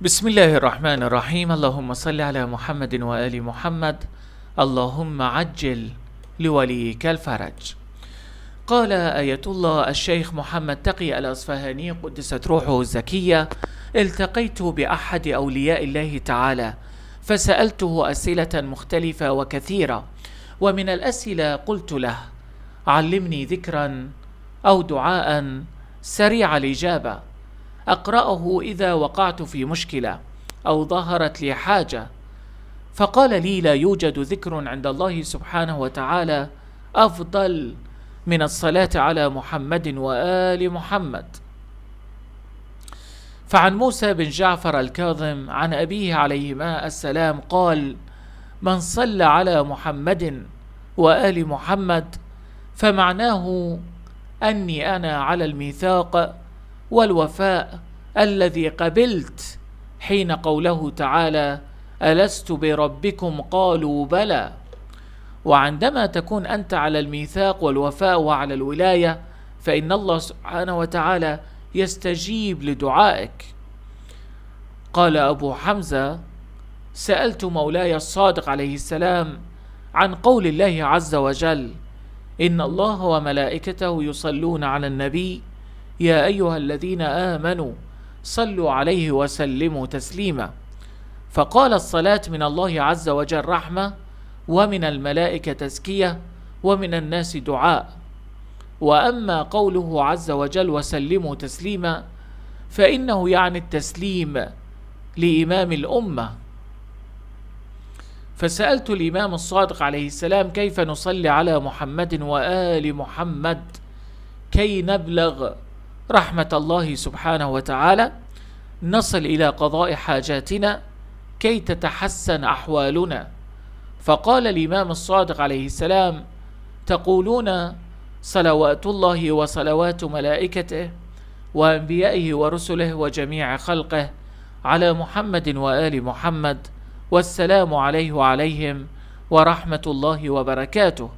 بسم الله الرحمن الرحيم اللهم صل على محمد وآل محمد اللهم عجل لوليك الفرج قال آية الله الشيخ محمد تقي الأصفهاني قدست روحه الزكية التقيت بأحد أولياء الله تعالى فسألته أسئلة مختلفة وكثيرة ومن الأسئلة قلت له علمني ذكرا أو دعاء سريع الإجابة أقرأه إذا وقعت في مشكلة أو ظهرت لي حاجة فقال لي لا يوجد ذكر عند الله سبحانه وتعالى أفضل من الصلاة على محمد وآل محمد فعن موسى بن جعفر الكاظم عن أبيه عليهما السلام قال من صلى على محمد وآل محمد فمعناه أني أنا على الميثاق والوفاء الذي قبلت حين قوله تعالى الست بربكم قالوا بلى وعندما تكون انت على الميثاق والوفاء وعلى الولايه فان الله سبحانه وتعالى يستجيب لدعائك قال ابو حمزه سالت مولاي الصادق عليه السلام عن قول الله عز وجل ان الله وملائكته يصلون على النبي يا أيها الذين آمنوا صلوا عليه وسلموا تسليما فقال الصلاة من الله عز وجل رحمة ومن الملائكة تزكية ومن الناس دعاء وأما قوله عز وجل وسلموا تسليما فإنه يعني التسليم لإمام الأمة فسألت الإمام الصادق عليه السلام كيف نصلي على محمد وآل محمد كي نبلغ رحمة الله سبحانه وتعالى نصل إلى قضاء حاجاتنا كي تتحسن أحوالنا فقال الإمام الصادق عليه السلام تقولون صلوات الله وصلوات ملائكته وأنبيائه ورسله وجميع خلقه على محمد وآل محمد والسلام عليه وعليهم ورحمة الله وبركاته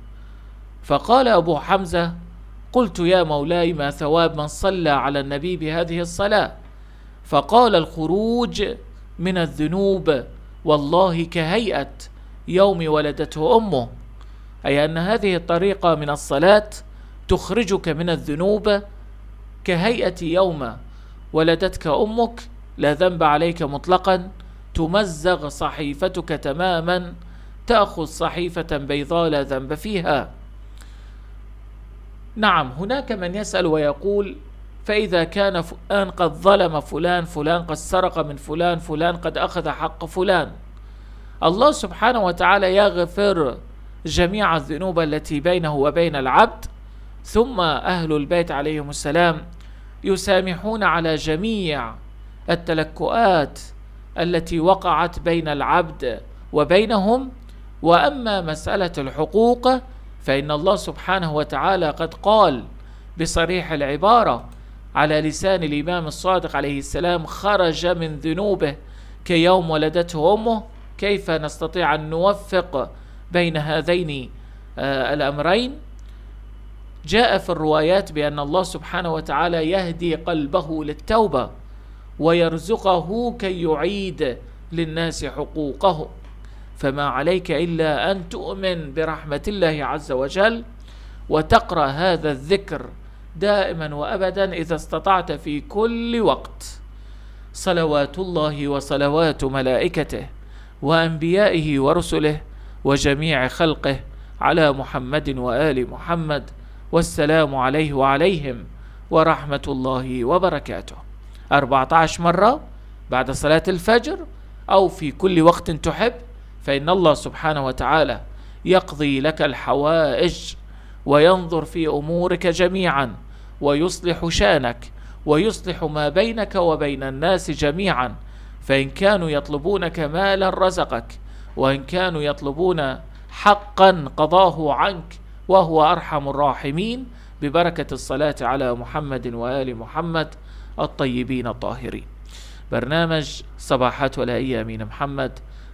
فقال أبو حمزة قلت يا مولاي ما ثواب من صلى على النبي بهذه الصلاة فقال الخروج من الذنوب والله كهيئة يوم ولدته أمه أي أن هذه الطريقة من الصلاة تخرجك من الذنوب كهيئة يوم ولدتك أمك لا ذنب عليك مطلقا تمزغ صحيفتك تماما تأخذ صحيفة بيضاء لا ذنب فيها نعم هناك من يسأل ويقول فإذا كان فلان قد ظلم فلان فلان قد سرق من فلان فلان قد أخذ حق فلان الله سبحانه وتعالى يغفر جميع الذنوب التي بينه وبين العبد ثم أهل البيت عليهم السلام يسامحون على جميع التلكؤات التي وقعت بين العبد وبينهم وأما مسألة الحقوق فإن الله سبحانه وتعالى قد قال بصريح العبارة على لسان الإمام الصادق عليه السلام خرج من ذنوبه كيوم ولدته أمه كيف نستطيع أن نوفق بين هذين آه، الأمرين جاء في الروايات بأن الله سبحانه وتعالى يهدي قلبه للتوبة ويرزقه كي يعيد للناس حقوقهم فما عليك إلا أن تؤمن برحمة الله عز وجل وتقرأ هذا الذكر دائما وأبدا إذا استطعت في كل وقت صلوات الله وصلوات ملائكته وأنبيائه ورسله وجميع خلقه على محمد وآل محمد والسلام عليه وعليهم ورحمة الله وبركاته 14 مرة بعد صلاة الفجر أو في كل وقت تحب فإن الله سبحانه وتعالى يقضي لك الحوائج وينظر في أمورك جميعا ويصلح شانك ويصلح ما بينك وبين الناس جميعا فإن كانوا يطلبونك مالا رزقك وإن كانوا يطلبون حقا قضاه عنك وهو أرحم الراحمين ببركة الصلاة على محمد وآل محمد الطيبين الطاهرين برنامج صباحات ولا أيامين محمد